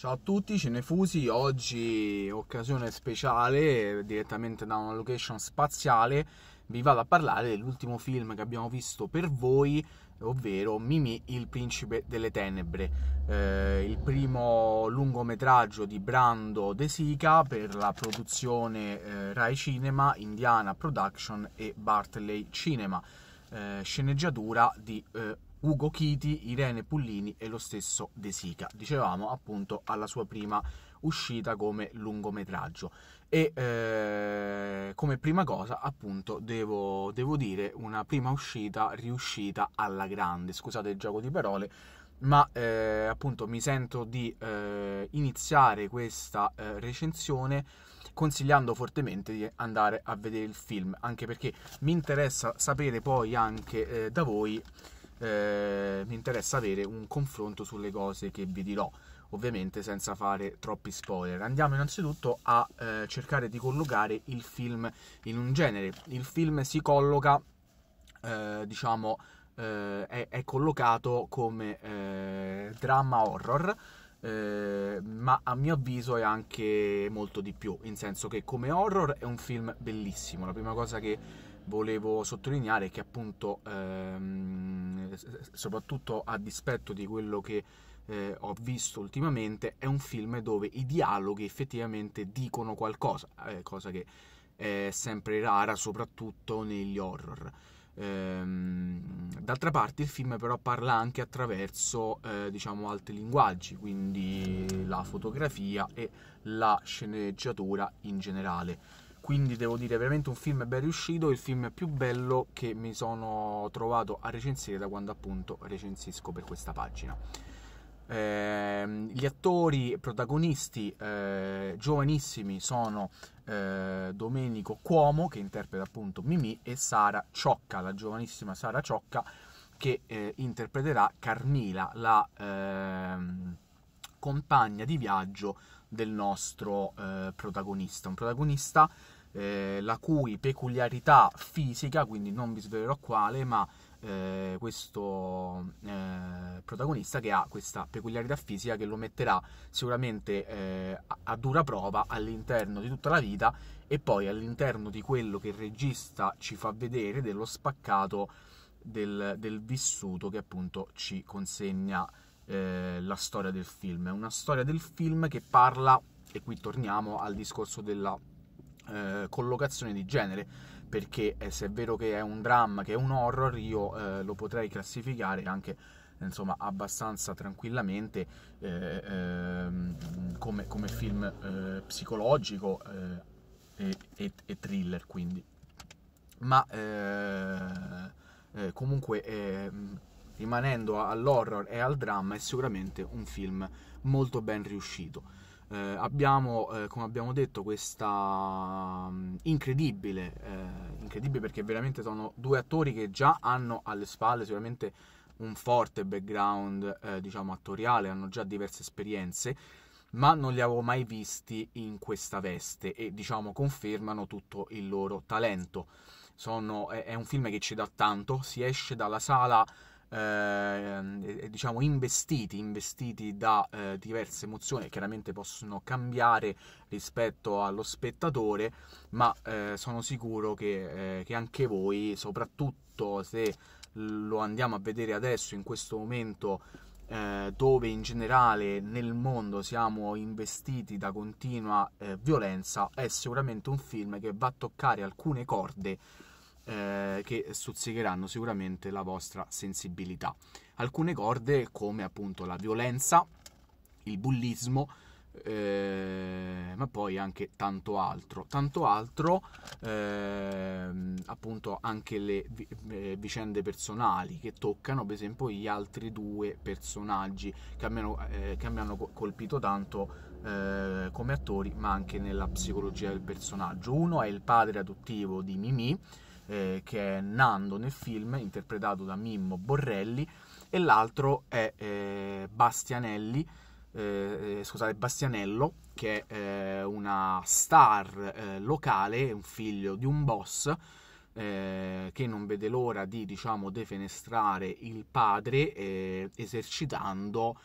Ciao a tutti, Cinefusi, oggi occasione speciale direttamente da una location spaziale vi vado a parlare dell'ultimo film che abbiamo visto per voi, ovvero Mimi il principe delle tenebre, eh, il primo lungometraggio di Brando De Sica per la produzione eh, Rai Cinema, Indiana Production e Bartley Cinema. Eh, sceneggiatura di eh, Ugo Chiti, Irene Pullini e lo stesso De Sica. Dicevamo appunto alla sua prima uscita come lungometraggio. E eh, come prima cosa, appunto, devo, devo dire una prima uscita riuscita alla grande. Scusate il gioco di parole, ma eh, appunto mi sento di eh, iniziare questa eh, recensione consigliando fortemente di andare a vedere il film, anche perché mi interessa sapere poi anche eh, da voi eh, mi interessa avere un confronto sulle cose che vi dirò ovviamente senza fare troppi spoiler. Andiamo innanzitutto a eh, cercare di collocare il film in un genere. Il film si colloca, eh, diciamo, eh, è, è, collocato come eh, dramma horror. Eh, ma a mio avviso è anche molto di più, in senso che come horror è un film bellissimo. La prima cosa che volevo sottolineare che appunto ehm, soprattutto a dispetto di quello che eh, ho visto ultimamente è un film dove i dialoghi effettivamente dicono qualcosa eh, cosa che è sempre rara soprattutto negli horror ehm, D'altra parte il film però parla anche attraverso eh, diciamo, altri linguaggi, quindi la fotografia e la sceneggiatura in generale quindi devo dire veramente un film ben riuscito, il film più bello che mi sono trovato a recensire da quando appunto recensisco per questa pagina. Eh, gli attori protagonisti eh, giovanissimi sono eh, Domenico Cuomo che interpreta appunto Mimì e Sara Ciocca, la giovanissima Sara Ciocca che eh, interpreterà Carmila, la ehm, compagna di viaggio del nostro eh, protagonista, un protagonista eh, la cui peculiarità fisica, quindi non vi svelerò quale, ma eh, questo eh, protagonista che ha questa peculiarità fisica che lo metterà sicuramente eh, a dura prova all'interno di tutta la vita e poi all'interno di quello che il regista ci fa vedere dello spaccato del, del vissuto che appunto ci consegna eh, la storia del film. È una storia del film che parla, e qui torniamo al discorso della eh, collocazione di genere perché eh, se è vero che è un dramma, che è un horror, io eh, lo potrei classificare anche insomma abbastanza tranquillamente eh, ehm, come, come, film eh, psicologico eh, e, e, e, thriller quindi ma comunque ehm, rimanendo all'horror e al dramma è sicuramente un film molto ben riuscito eh, abbiamo, eh, come abbiamo detto, questa mm, incredibile, eh, incredibile perché veramente sono due attori che già hanno alle spalle sicuramente un forte background, eh, diciamo, attoriale, hanno già diverse esperienze, ma non li avevo mai visti in questa veste e, diciamo, confermano tutto il loro talento. Sono, è, è un film che ci dà tanto, si esce dalla sala eh, diciamo investiti, investiti da eh, diverse emozioni che chiaramente possono cambiare rispetto allo spettatore, ma eh, sono sicuro che, eh, che anche voi, soprattutto se lo andiamo a vedere adesso in questo momento eh, dove in generale nel mondo siamo investiti da continua eh, violenza, è sicuramente un film che va a toccare alcune corde eh, che stuzzicheranno sicuramente la vostra sensibilità. Alcune corde come appunto la violenza, il bullismo, eh, ma poi anche tanto altro, tanto altro eh, appunto anche le eh, vicende personali che toccano per esempio gli altri due personaggi che, abbiano, eh, che mi hanno colpito tanto eh, come attori ma anche nella psicologia del personaggio. Uno è il padre adottivo di Mimi eh, che è Nando nel film, interpretato da Mimmo Borrelli, e l'altro è eh, Bastianelli, eh, eh scusate, Bastianello, che è eh, una star eh, locale, un figlio di un boss, eh, che non vede l'ora di diciamo defenestrare il padre eh, esercitando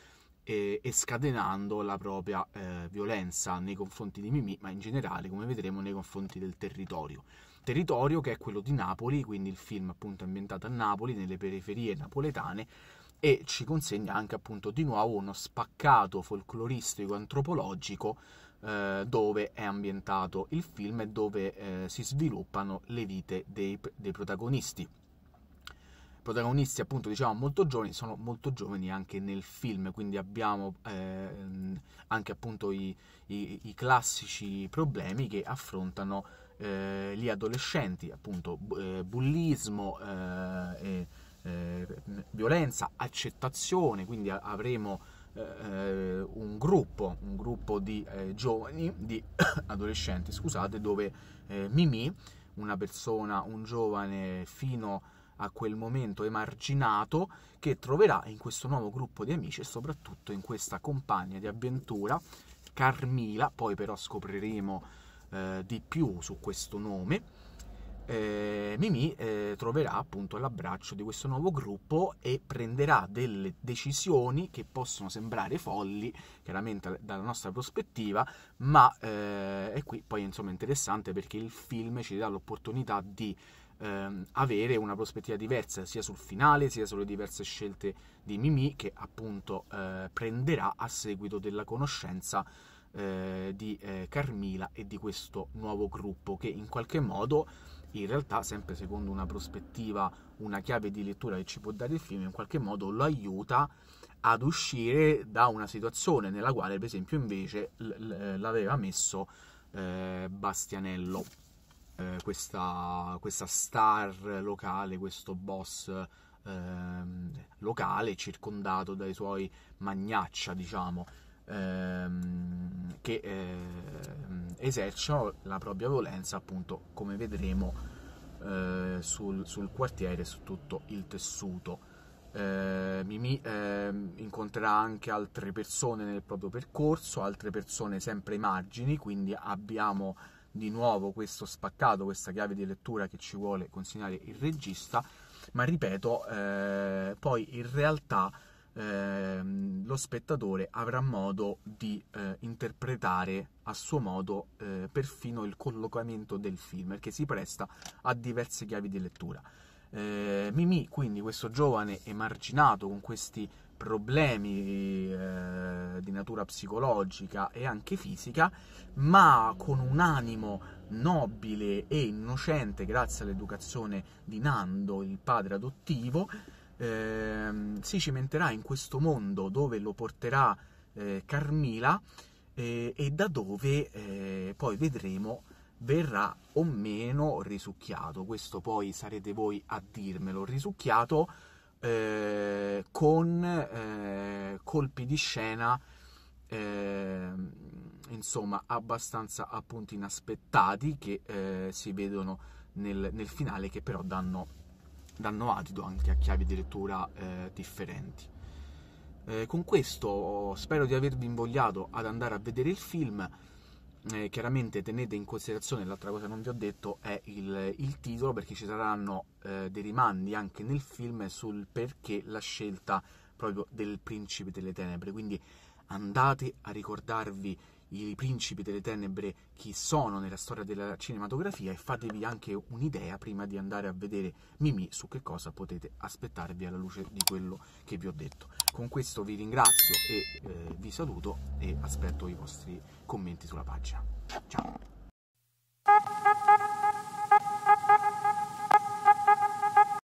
e scatenando la propria violenza nei confronti di Mimì ma in generale come vedremo nei confronti del territorio territorio che è quello di Napoli, quindi il film appunto è ambientato a Napoli, nelle periferie napoletane e ci consegna anche appunto di nuovo uno spaccato folcloristico antropologico eh, dove è ambientato il film e dove eh, si sviluppano le vite dei, dei protagonisti protagonisti appunto diciamo molto giovani sono molto giovani anche nel film quindi abbiamo eh, anche appunto i, i, i, classici problemi che affrontano eh, gli adolescenti, appunto eh, bullismo, eh, eh, violenza, accettazione, quindi avremo eh, un gruppo, un gruppo di eh, giovani, di adolescenti, scusate, dove Mimi, una persona, un giovane fino a quel momento emarginato, che troverà in questo nuovo gruppo di amici e soprattutto in questa compagna di avventura, Carmila, poi però scopriremo eh, di più su questo nome, eh, Mimi eh, troverà appunto l'abbraccio di questo nuovo gruppo e prenderà delle decisioni che possono sembrare folli, chiaramente dalla nostra prospettiva, ma eh, è qui poi insomma interessante perché il film ci dà l'opportunità di ehm, avere una prospettiva diversa sia sul finale sia sulle diverse scelte di Mimi che appunto eh, prenderà a seguito della conoscenza eh, di eh, Carmila e di questo nuovo gruppo che in qualche modo in realtà sempre secondo una prospettiva, una chiave di lettura che ci può dare il film, in qualche modo lo aiuta ad uscire da una situazione nella quale per esempio invece l- eh, l'aveva messo eh, Bastianello, eh, questa, questa, star locale, questo boss eh, locale circondato dai suoi magnaccia diciamo ehm, che eh, esercitano la propria violenza appunto come vedremo eh, sul, sul, quartiere su tutto il tessuto eh, Mimi ehm, incontrerà anche altre persone nel proprio percorso altre persone sempre ai margini quindi abbiamo di nuovo questo spaccato questa chiave di lettura che ci vuole consegnare il regista ma ripeto eh, poi in realtà ehm, lo spettatore avrà modo di eh, interpretare a suo modo eh, perfino il collocamento del film, perché si presta a diverse chiavi di lettura. Eh, Mimi, quindi questo giovane emarginato con questi problemi eh, di natura psicologica e anche fisica, ma con un animo nobile e innocente grazie all'educazione di Nando, il padre adottivo, ehm, si cimenterà in questo mondo dove lo porterà eh, Carmila eh, e da dove eh, poi vedremo verrà o meno risucchiato. Questo poi sarete voi a dirmelo, risucchiato eh, con eh, colpi di scena ehm, insomma abbastanza appunto inaspettati che eh, si vedono nel, nel finale che però danno danno adito anche a chiavi di lettura eh, differenti. Eh, con questo spero di avervi invogliato ad andare a vedere il film. Eh, chiaramente tenete in considerazione, l'altra cosa che non vi ho detto è il, il titolo, perché ci saranno eh, dei rimandi anche nel film sul perché la scelta proprio del principe delle tenebre. Quindi andate a ricordarvi i principi delle tenebre chi sono nella storia della cinematografia e fatevi anche un'idea prima di andare a vedere Mimi su che cosa potete aspettarvi alla luce di quello che vi ho detto. Con questo vi ringrazio e eh, vi saluto e aspetto i vostri commenti sulla pagina. Ciao!